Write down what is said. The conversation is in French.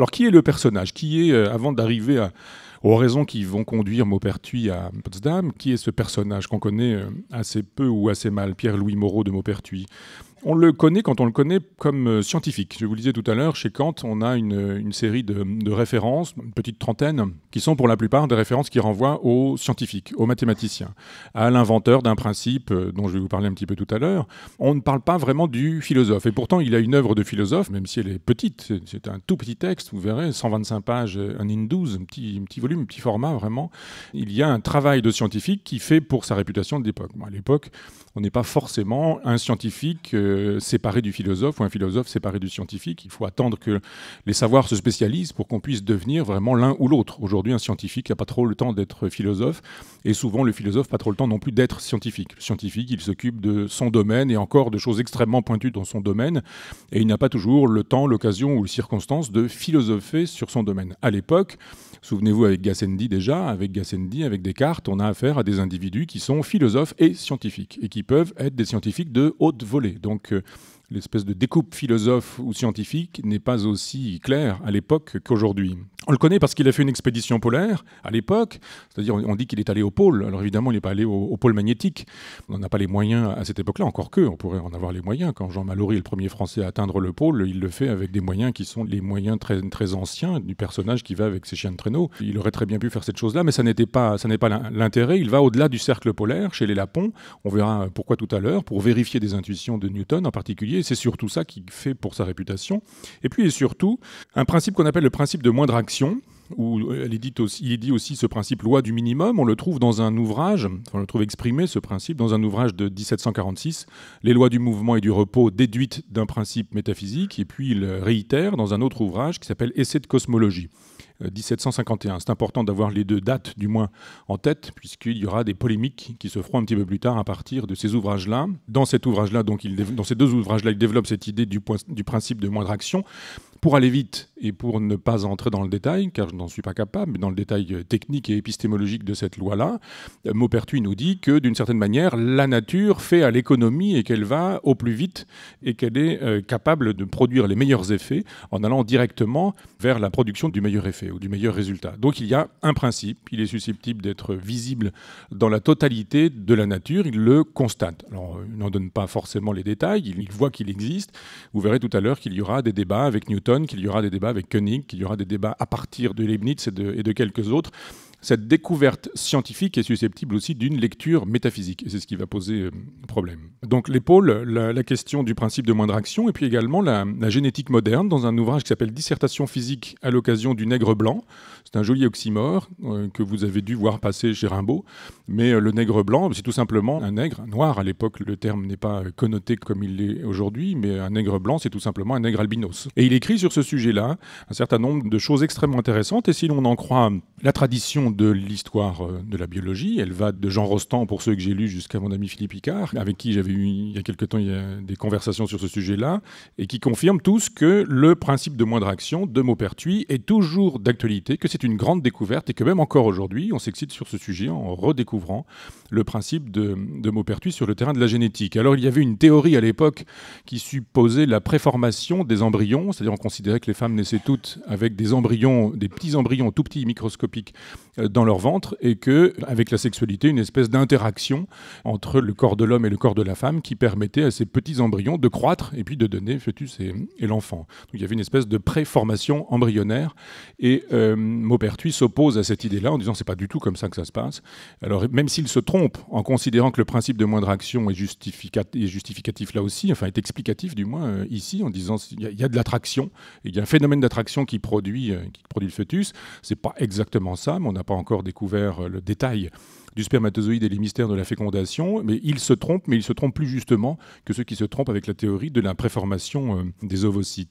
Alors, qui est le personnage Qui est, euh, avant d'arriver aux raisons qui vont conduire Maupertuis à Potsdam, qui est ce personnage qu'on connaît euh, assez peu ou assez mal, Pierre-Louis Moreau de Maupertuis on le connaît quand on le connaît comme euh, scientifique. Je vous le disais tout à l'heure, chez Kant, on a une, euh, série de, références, une petite trentaine, qui sont pour la plupart des références qui renvoient aux scientifiques, aux mathématiciens, à l'inventeur d'un principe euh, dont je vais vous parler un petit peu tout à l'heure. On ne parle pas vraiment du philosophe. Et pourtant, il a une œuvre de philosophe, même si elle est petite. C'est un tout petit texte, vous verrez, 125 pages, un in 12, un petit, volume, un petit format, vraiment. Il y a un travail de scientifique qui fait pour sa réputation de l'époque. à l'époque, on n'est pas forcément un scientifique séparé du philosophe ou un philosophe séparé du scientifique. Il faut attendre que les savoirs se spécialisent pour qu'on puisse devenir vraiment l'un ou l'autre. Aujourd'hui, un scientifique n'a pas trop le temps d'être philosophe et souvent le philosophe n'a pas trop le temps non plus d'être scientifique. Le scientifique, il s'occupe de son domaine et encore de choses extrêmement pointues dans son domaine et il n'a pas toujours le temps, l'occasion ou les circonstances de philosopher sur son domaine. À l'époque, souvenez-vous avec Gassendi déjà, avec Gassendi, avec Descartes, on a affaire à des individus qui sont philosophes et scientifiques et qui peuvent être des scientifiques de haute volée. Donc que l'espèce de découpe philosophe ou scientifique n'est pas aussi claire à l'époque qu'aujourd'hui. On le connaît parce qu'il a fait une expédition polaire à l'époque, c'est-à-dire on dit qu'il est allé au pôle, alors évidemment il n'est pas allé au, pôle magnétique, on n'a pas les moyens à cette époque-là, encore que, on pourrait en avoir les moyens, quand Jean Mallory est le premier Français à atteindre le pôle, il le fait avec des moyens qui sont les moyens très, très anciens du personnage qui va avec ses chiens de traîneau, il aurait très bien pu faire cette chose-là, mais ça n'était pas, ça n'est pas l'intérêt, il va au-delà du cercle polaire, chez les Lapons, on verra pourquoi tout à l'heure, pour vérifier des intuitions de Newton en particulier, c'est surtout ça qui fait pour sa réputation. Et puis et surtout, un principe qu'on appelle le principe de moindre action, où euh, il est dit aussi ce principe loi du minimum, on le trouve dans un ouvrage, on le trouve exprimé ce principe dans un ouvrage de 1746, Les lois du mouvement et du repos déduites d'un principe métaphysique, et puis il réitère dans un autre ouvrage qui s'appelle Essai de cosmologie. 1751. Euh, C'est important d'avoir les deux dates, du moins, en tête, puisqu'il y aura des polémiques qui se feront un petit peu plus tard à partir de ces ouvrages-là. Dans cet ouvrage-là, donc, dans ces deux ouvrages-là, il développe cette idée du principe de moindre action. Pour aller vite et pour ne pas entrer dans le détail, car je n'en suis pas capable, mais dans le détail euh, technique et épistémologique de cette loi-là, euh, Maupertuis nous dit que d'une certaine manière, la nature fait à l'économie et qu'elle va au plus vite et qu'elle est euh, capable de produire les meilleurs effets en allant directement vers la production du meilleur effet ou du meilleur résultat. Donc il y a un principe, il est susceptible d'être visible dans la totalité de la nature, il le constate. il n'en donne pas forcément les détails, il voit qu'il existe. Vous verrez tout à l'heure qu'il y aura des débats avec Newton qu'il y aura des débats avec Koenig, qu'il y aura des débats à partir de Leibniz et de, quelques autres. Cette découverte scientifique est susceptible aussi d'une lecture métaphysique, et c'est ce qui va poser euh, problème. Donc l'épaule, la, question du principe de moindre action, et puis également la génétique moderne, dans un ouvrage qui s'appelle Dissertation physique à l'occasion du nègre blanc, c'est un joli oxymore euh, que vous avez dû voir passer chez Rimbaud. Mais euh, le nègre blanc, c'est tout simplement un nègre noir. À l'époque, le terme n'est pas euh, connoté comme il l'est aujourd'hui, mais un nègre blanc, c'est tout simplement un nègre albinos. Et il écrit sur ce sujet-là un certain nombre de choses extrêmement intéressantes. Et si l'on en croit la tradition de l'histoire de la biologie, elle va de Jean Rostand, pour ceux que j'ai lus, jusqu'à mon ami Philippe Picard, avec qui j'avais eu il y a quelque temps des conversations sur ce sujet-là, et qui confirment tous que le principe de moindre action de Maupertuis est toujours d'actualité, que c'est une grande découverte et que même encore aujourd'hui, on s'excite sur ce sujet en redécouvrant le principe de, de Maupertuis sur le terrain de la génétique. Alors il y avait une théorie à l'époque qui supposait la préformation des embryons, c'est-à-dire on considérait que les femmes naissaient toutes avec des embryons, des petits embryons tout petits microscopiques euh, dans leur ventre et que avec la sexualité une espèce d'interaction entre le corps de l'homme et le corps de la femme qui permettait à ces petits embryons de croître et puis de donner fœtus et, l'enfant. Donc il y avait une espèce de préformation embryonnaire et euh, Maupertuis s'oppose à cette idée-là en disant c'est pas du tout comme ça que ça se passe. Alors même s'il se trompe en considérant que le principe de moindre action est, justificatif là aussi, enfin est explicatif du moins euh, ici en disant il y, a de l'attraction, il y a un phénomène d'attraction qui produit euh, qui produit le fœtus. C'est pas exactement ça, mais on n'a pas encore découvert euh, le détail du spermatozoïde et les mystères de la fécondation, mais il se trompe, mais il se trompe plus justement que ceux qui se trompent avec la théorie de la préformation des ovocytes.